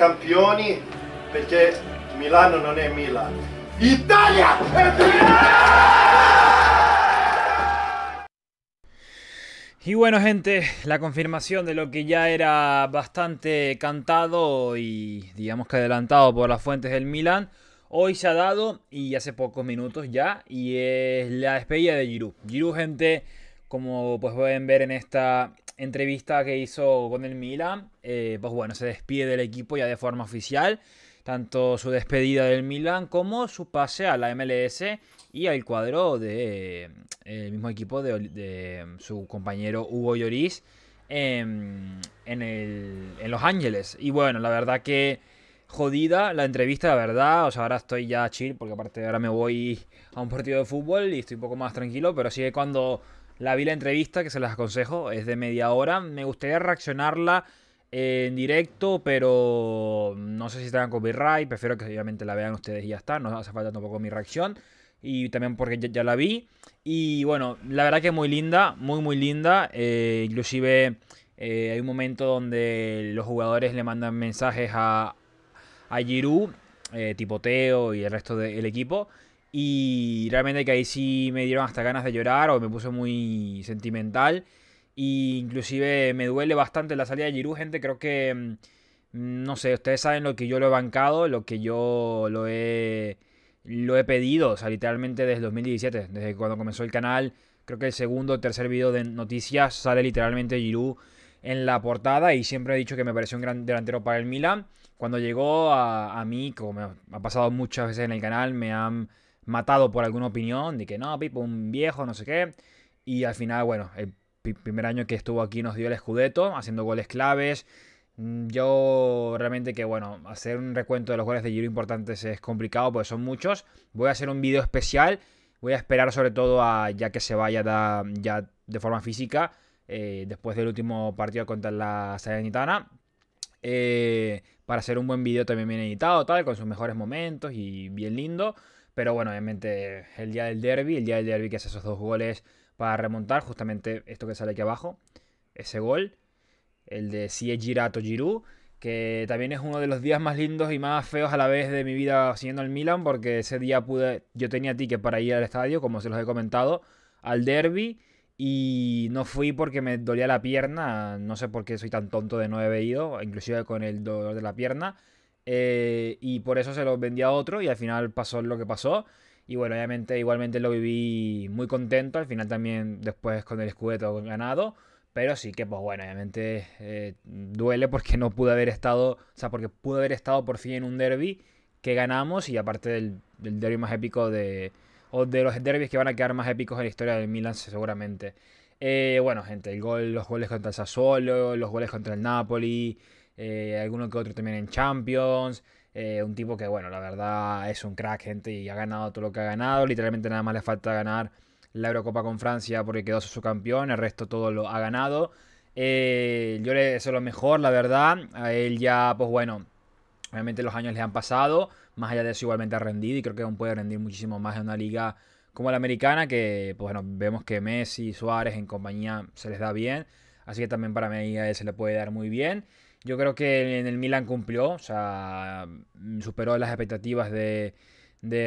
campioni porque Milano no è Milán, Italia Y bueno gente, la confirmación de lo que ya era bastante cantado y digamos que adelantado por las fuentes del Milan, hoy se ha dado y hace pocos minutos ya y es la despedida de Giroud. Giroud gente, como pues pueden ver en esta entrevista que hizo con el Milan, eh, pues bueno, se despide del equipo ya de forma oficial, tanto su despedida del Milan como su pase a la MLS y al cuadro del eh, mismo equipo de, su compañero Hugo Lloris en, en Los Ángeles. Y bueno, la verdad que jodida la entrevista, la verdad. O sea, ahora estoy ya chill porque aparte ahora me voy a un partido de fútbol y estoy un poco más tranquilo, pero sigue que cuando la vi la entrevista, que se las aconsejo, es de media hora. Me gustaría reaccionarla eh, en directo, pero no sé si tengan copyright. Prefiero que obviamente la vean ustedes y ya está. No hace falta tampoco mi reacción. Y también porque ya, la vi. Y bueno, la verdad que es muy linda, muy muy linda. Eh, inclusive eh, hay un momento donde los jugadores le mandan mensajes a, a Giroud, eh, Tipoteo y el resto del equipo. Y realmente que ahí sí me dieron hasta ganas de llorar o me puse muy sentimental. Y inclusive me duele bastante la salida de Giroud, gente. Creo que, mm, no sé, ustedes saben lo que yo lo he bancado, lo que yo lo he, lo he pedido. O sea, literalmente desde 2017, desde cuando comenzó el canal. Creo que el segundo o tercer video de noticias sale literalmente Giroud en la portada y siempre he dicho que me pareció un gran delantero para el Milan. Cuando llegó a, a mí, como me ha pasado muchas veces en el canal, me han matado por alguna opinión de que no, Pipo, un viejo, no sé qué. Y al final, bueno, el primer año que estuvo aquí nos dio el escudeto, haciendo goles claves. Mm, yo realmente que, bueno, hacer un recuento de los goles de Giro importantes es complicado porque son muchos. Voy a hacer un video especial. Voy a esperar sobre todo a ya que se vaya ya de forma física eh, después del último partido contra la Salernitana. Eh, para hacer un buen video también bien editado, tal, con sus mejores momentos y bien lindo. Pero bueno, obviamente el día del derby, el día del derby que hace esos dos goles para remontar, justamente esto que sale aquí abajo, ese gol, el de Sie Girato Giroud, que también es uno de los días más lindos y más feos a la vez de mi vida siguiendo el Milan, porque ese día pude, yo tenía ticket para ir al estadio, como se los he comentado, al derby, y no fui porque me dolía la pierna, no sé por qué soy tan tonto de no haber ido, inclusive con el dolor de la pierna, eh, y por eso se lo vendí a otro y al final pasó lo que pasó. Y bueno, obviamente igualmente lo viví muy contento, al final también después con el scudetto ganado. Pero sí que, pues bueno, obviamente eh, duele porque no pude haber estado, o sea, porque pude haber estado por fin en un derby que ganamos y aparte del, del derby más épico de, o de los derbis que van a quedar más épicos en la historia del Milan seguramente. Eh, bueno, gente, el gol, los goles contra el Sassuolo, los goles contra el Napoli, algunos eh, alguno que otro también en Champions. Eh, un tipo que, bueno, la verdad es un crack, gente, y ha ganado todo lo que ha ganado. Literalmente nada más le falta ganar la Eurocopa con Francia porque quedó su campeón. El resto todo lo ha ganado. Eh, yo le deseo lo mejor, la verdad. A él ya, pues bueno, obviamente los años le han pasado. Más allá de eso, igualmente ha rendido y creo que aún puede rendir muchísimo más en una liga como la americana, que, pues bueno, vemos que Messi, Suárez en compañía se les da bien. Así que también para mí a él se le puede dar muy bien. Yo creo que en el Milan cumplió, o sea, mm, superó las expectativas de,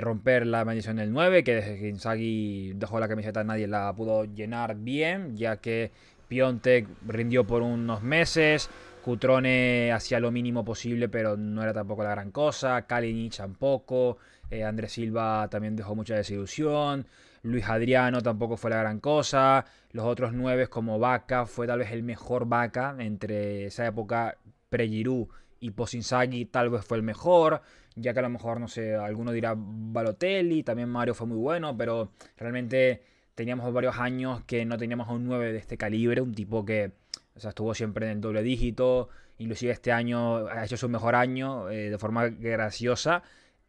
romper la maldición del 9, que desde que Inzaghi dejó la camiseta nadie la pudo llenar bien, ya que Piontek rindió por unos meses, Cutrone hacía lo mínimo posible, pero no era tampoco la gran cosa, Kalinic tampoco, eh, Andrés Silva también dejó mucha desilusión, Luis Adriano tampoco fue la gran cosa. Los otros nueve como Vaca fue tal vez el mejor Vaca entre esa época pre-Girú y Posinsagui tal vez fue el mejor, ya que a lo mejor, no sé, alguno dirá Balotelli, también Mario fue muy bueno, pero realmente teníamos varios años que no teníamos un 9 de este calibre, un tipo que estuvo siempre en el doble dígito, inclusive este año ha hecho su mejor año eh, de forma graciosa,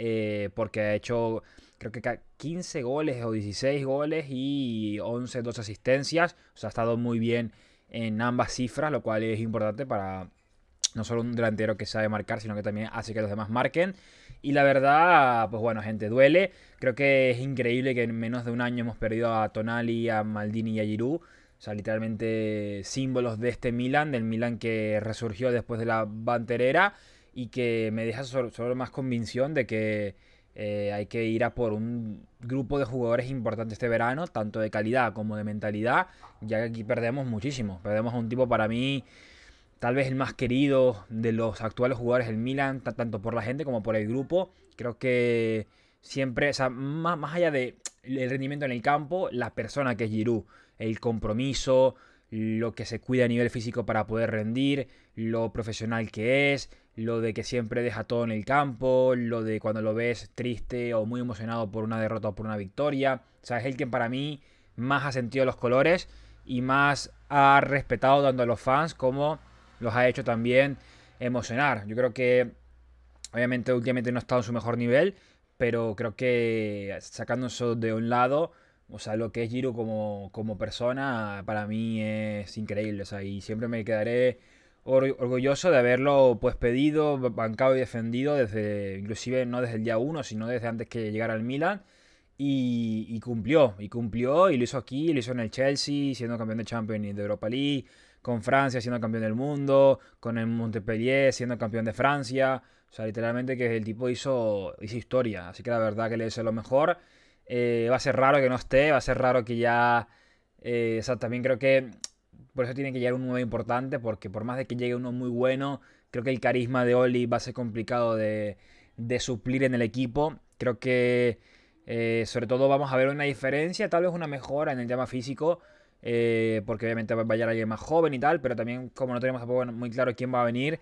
eh, porque ha hecho creo que 15 goles o 16 goles y 11, 12 asistencias. O sea, ha estado muy bien en ambas cifras, lo cual es importante para no solo un delantero que sabe marcar, sino que también hace que los demás marquen. Y la verdad, pues bueno, gente, duele. Creo que es increíble que en menos de un año hemos perdido a Tonali, a Maldini y a Giroud. O sea, literalmente símbolos de este Milan, del Milan que resurgió después de la banterera y que me deja solo más convicción de que eh, hay que ir a por un grupo de jugadores importantes este verano, tanto de calidad como de mentalidad, ya que aquí perdemos muchísimo. Perdemos a un tipo para mí, tal vez el más querido de los actuales jugadores del Milan, tanto por la gente como por el grupo. Creo que siempre, o sea, más, allá del rendimiento en el campo, la persona que es Giroud, el compromiso, lo que se cuida a nivel físico para poder rendir, lo profesional que es, lo de que siempre deja todo en el campo, lo de cuando lo ves triste o muy emocionado por una derrota o por una victoria. O sea, es el que para mí más ha sentido los colores y más ha respetado dando a los fans como los ha hecho también emocionar. Yo creo que obviamente últimamente no ha estado en su mejor nivel, pero creo que sacando de un lado, o sea, lo que es Giro como, como persona para mí es increíble. O sea, y siempre me quedaré orgulloso de haberlo pues pedido, bancado y defendido desde, inclusive no desde el día 1, sino desde antes que llegara al Milan. Y, cumplió, y cumplió, y lo hizo aquí, lo hizo en el Chelsea, siendo campeón de Champions y de Europa League, con Francia siendo campeón del mundo, con el Montpellier siendo campeón de Francia. O sea, literalmente que el tipo hizo, hizo historia. Así que la verdad que le deseo lo mejor. Eh, va a ser raro que no esté, va a ser raro que ya. Eh, o sea, también creo que por eso tiene que llegar un nuevo importante, porque por más de que llegue uno muy bueno, creo que el carisma de Oli va a ser complicado de, suplir en el equipo. Creo que eh, sobre todo vamos a ver una diferencia, tal vez una mejora en el tema físico, eh, porque obviamente va a llegar alguien más joven y tal, pero también como no tenemos muy claro quién va a venir,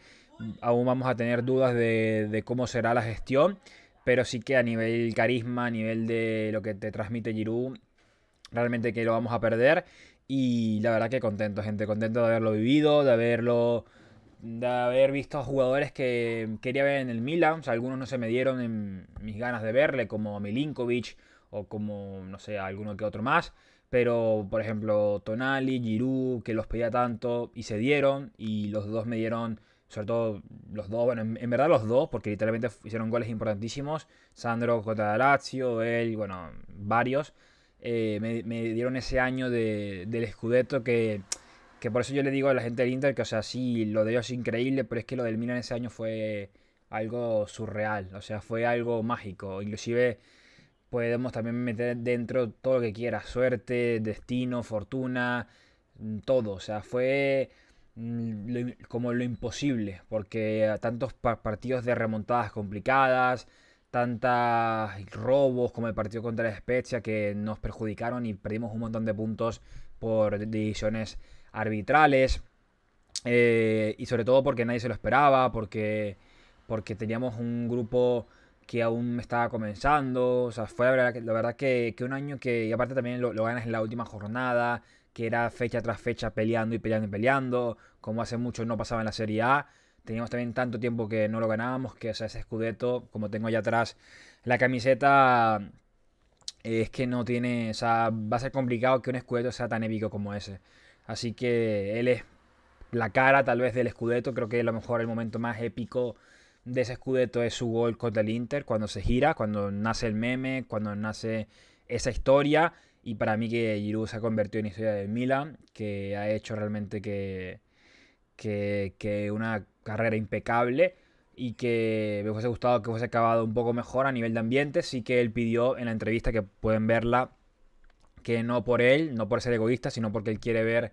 aún vamos a tener dudas de, de cómo será la gestión. Pero sí que a nivel carisma, a nivel de lo que te transmite Giroud, realmente que lo vamos a perder. Y la verdad que contento, gente, contento de haberlo vivido, de haberlo de haber visto a jugadores que quería ver en el Milan, algunos no se me dieron en mis ganas de verle, como Milinkovic o como, no sé, alguno que otro más, pero por ejemplo Tonali, Giroud, que los pedía tanto y se dieron, y los dos me dieron, sobre todo los dos, bueno, en, verdad los dos, porque literalmente hicieron goles importantísimos, Sandro contra Lazio, él, bueno, varios, eh, me, dieron ese año del Scudetto que, por eso yo le digo a la gente del Inter que, o sea, sí, lo de ellos es increíble, pero es que lo del Milan ese año fue algo surreal, o sea, fue algo mágico. Inclusive podemos también meter dentro todo lo que quieras, suerte, destino, fortuna, todo, o sea, fue mm, como lo imposible, porque tantos partidos de remontadas complicadas, tantos robos como el partido contra la Spezia que nos perjudicaron y perdimos un montón de puntos por decisiones arbitrales. Eh, y sobre todo porque nadie se lo esperaba, porque, porque teníamos un grupo que aún estaba comenzando. O sea, fue la verdad, que, un año que, y aparte también lo, lo, ganas en la última jornada, que era fecha tras fecha peleando y peleando y peleando, como hace mucho no pasaba en la Serie A. Teníamos también tanto tiempo que no lo ganábamos, que ese escudeto, como tengo allá atrás la camiseta, eh, es que no tiene, o sea, va a ser complicado que un escudeto sea tan épico como ese. Así que él es la cara tal vez del escudeto, creo que a lo mejor el momento más épico de ese escudeto es su gol contra el Inter, cuando se gira, cuando nace el meme, cuando nace esa historia. Y para mí que Giroud se ha convertido en historia de Milan, que ha hecho realmente que, que una carrera impecable y que me hubiese gustado que fuese acabado un poco mejor a nivel de ambiente. Sí que él pidió en la entrevista, que pueden verla, que no por él, no por ser egoísta, sino porque él quiere ver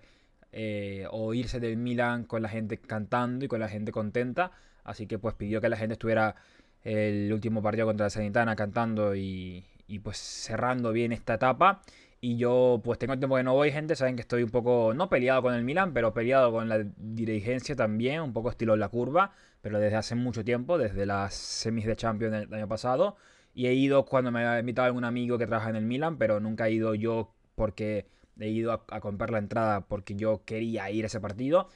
eh, o irse del Milan con la gente cantando y con la gente contenta. Así que pues pidió que la gente estuviera el último partido contra la Sanitana cantando y, y pues cerrando bien esta etapa. Y yo, pues tengo tiempo que no voy, gente. Saben que estoy un poco, no peleado con el Milan, pero peleado con la dirigencia también, un poco estilo en la curva, pero desde hace mucho tiempo, desde las semis de Champions del año pasado. Y he ido cuando me ha invitado algún amigo que trabaja en el Milan, pero nunca he ido yo porque he ido a, comprar la entrada porque yo quería ir a ese partido.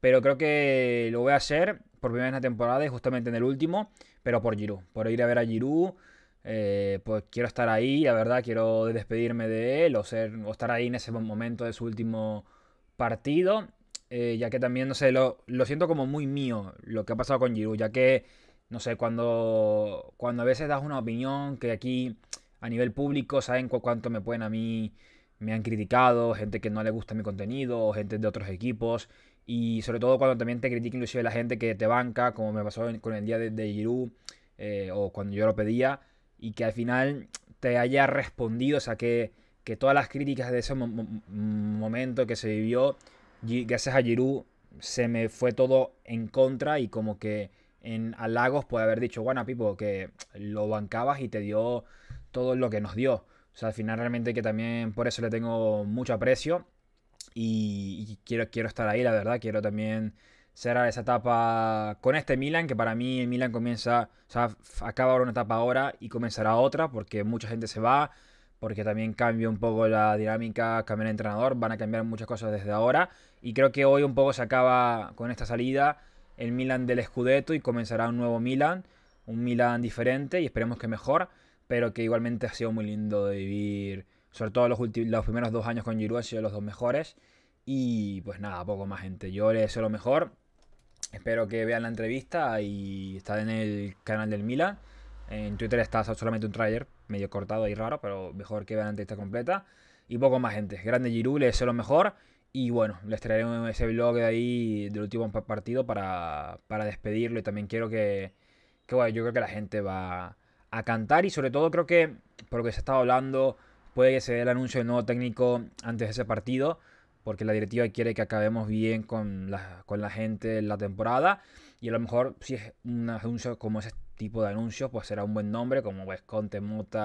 Pero creo que lo voy a hacer por primera vez en la temporada y justamente en el último, pero por Giroud. Por ir a ver a Giroud, eh, pues quiero estar ahí, la verdad, quiero despedirme de él o, ser, estar ahí en ese momento de su último partido, eh, ya que también, no sé, lo, siento como muy mío lo que ha pasado con Giroud, ya que, no sé, cuando, cuando a veces das una opinión que aquí a nivel público saben cuánto me pueden a mí, me han criticado, gente que no le gusta mi contenido, gente de otros equipos, y sobre todo cuando también te critica inclusive la gente que te banca, como me pasó con el día de, de eh, o cuando yo lo pedía, y que al final te haya respondido, o sea, que, todas las críticas de ese momento que se vivió, gracias a Giroud, se me fue todo en contra y como que en halagos puede haber dicho, bueno, Pipo, que lo bancabas y te dio todo lo que nos dio. O sea, al final realmente que también por eso le tengo mucho aprecio y, quiero, quiero estar ahí, la verdad, quiero también cerrar esa etapa con este Milan, que para mí el Milan comienza, o sea, acaba una etapa ahora y comenzará otra, porque mucha gente se va, porque también cambia un poco la dinámica, cambia el entrenador, van a cambiar muchas cosas desde ahora, y creo que hoy un poco se acaba con esta salida el Milan del Scudetto y comenzará un nuevo Milan, un Milan diferente y esperemos que mejor, pero que igualmente ha sido muy lindo de vivir, sobre todo los, los primeros dos años con Giroud han sido los dos mejores. Y pues nada, poco más gente. Yo le deseo lo mejor Espero que vean la entrevista y está en el canal del Milan. En Twitter está solamente un trailer medio cortado y raro, pero mejor que vean la entrevista completa. Y poco más, gente. Grande Giroud, le deseo lo mejor. Y bueno, les traeré ese vlog de ahí del último partido para, despedirlo. Y también quiero que, que, bueno, yo creo que la gente va a cantar. Y sobre todo creo que, por lo que se ha estado hablando, puede que se dé el anuncio del nuevo técnico antes de ese partido porque la directiva quiere que acabemos bien con la, con la gente la temporada. Y a lo mejor, si es un anuncio como ese tipo de anuncios, pues será un buen nombre, como Vesconte, Conte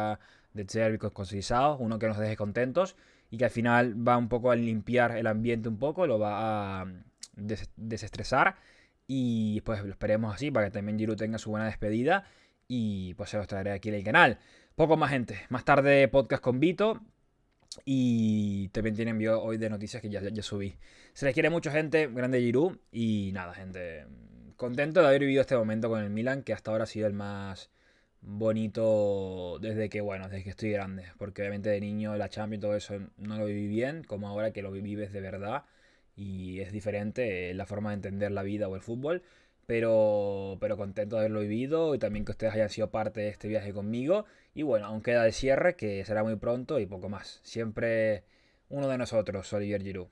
De Cervico, Concisados, uno que nos deje contentos y que al final va un poco a limpiar el ambiente un poco, lo va a mm, desestresar. Y pues lo esperemos así para que también Giru tenga su buena despedida. Y pues se los traeré aquí en el canal. Poco más, gente. Más tarde, podcast con Vito. Y también tiene envío hoy de noticias que ya, subí. Se les quiere mucho, gente. Grande Giroud. Y nada, gente. Mm, contento de haber vivido este momento con el Milan, que hasta ahora ha sido el más bonito desde que, bueno, desde que estoy grande. Porque obviamente de niño la Champions y todo eso no lo viví bien, como ahora que lo vives de verdad. Y es diferente eh, la forma de entender la vida o el fútbol pero, pero contento de haberlo vivido y también que ustedes hayan sido parte de este viaje conmigo. Y bueno, aún queda el cierre que será muy pronto y poco más. Siempre uno de nosotros, Olivier Giroud.